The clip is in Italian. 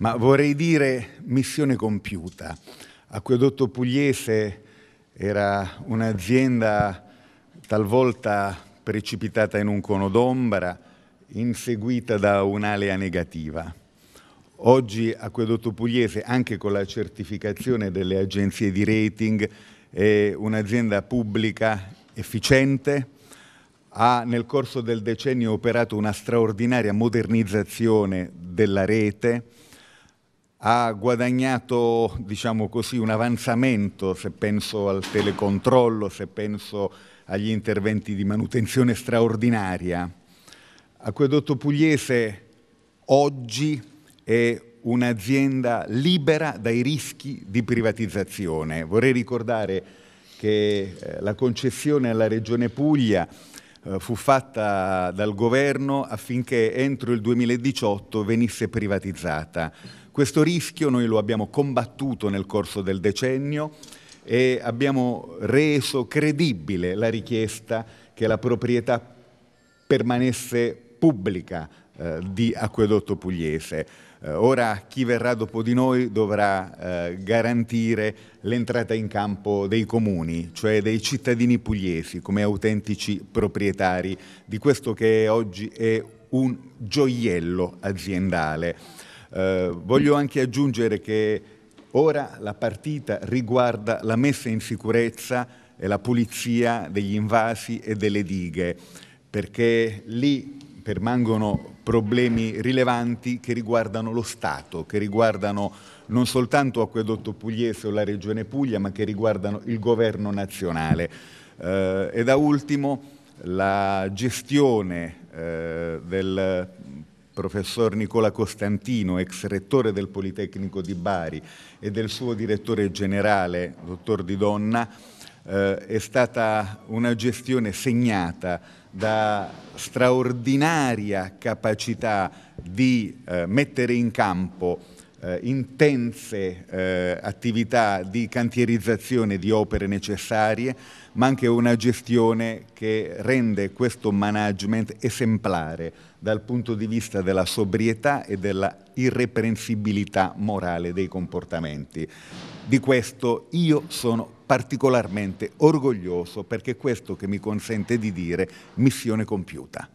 ma vorrei dire missione compiuta. Acquedotto Pugliese era un'azienda talvolta precipitata in un cono d'ombra, inseguita da un'alea negativa. Oggi Acquedotto Pugliese, anche con la certificazione delle agenzie di rating, è un'azienda pubblica efficiente, ha nel corso del decennio operato una straordinaria modernizzazione della rete, ha guadagnato diciamo così, un avanzamento se penso al telecontrollo, se penso agli interventi di manutenzione straordinaria. Acquedotto Pugliese oggi è un'azienda libera dai rischi di privatizzazione. Vorrei ricordare che eh, la concessione alla Regione Puglia eh, fu fatta dal governo affinché entro il 2018 venisse privatizzata. Questo rischio noi lo abbiamo combattuto nel corso del decennio e abbiamo reso credibile la richiesta che la proprietà permanesse pubblica eh, di Acquedotto Pugliese. Eh, ora chi verrà dopo di noi dovrà eh, garantire l'entrata in campo dei comuni, cioè dei cittadini pugliesi come autentici proprietari di questo che oggi è un gioiello aziendale. Eh, voglio anche aggiungere che ora la partita riguarda la messa in sicurezza e la pulizia degli invasi e delle dighe, perché lì permangono problemi rilevanti che riguardano lo Stato, che riguardano non soltanto Acquedotto Pugliese o la Regione Puglia, ma che riguardano il governo nazionale. Eh, e da ultimo la gestione eh, del professor Nicola Costantino, ex rettore del Politecnico di Bari e del suo direttore generale, dottor Di Donna, eh, è stata una gestione segnata da straordinaria capacità di eh, mettere in campo eh, intense eh, attività di cantierizzazione di opere necessarie, ma anche una gestione che rende questo management esemplare dal punto di vista della sobrietà e della irreprensibilità morale dei comportamenti. Di questo io sono particolarmente orgoglioso perché questo che mi consente di dire missione compiuta.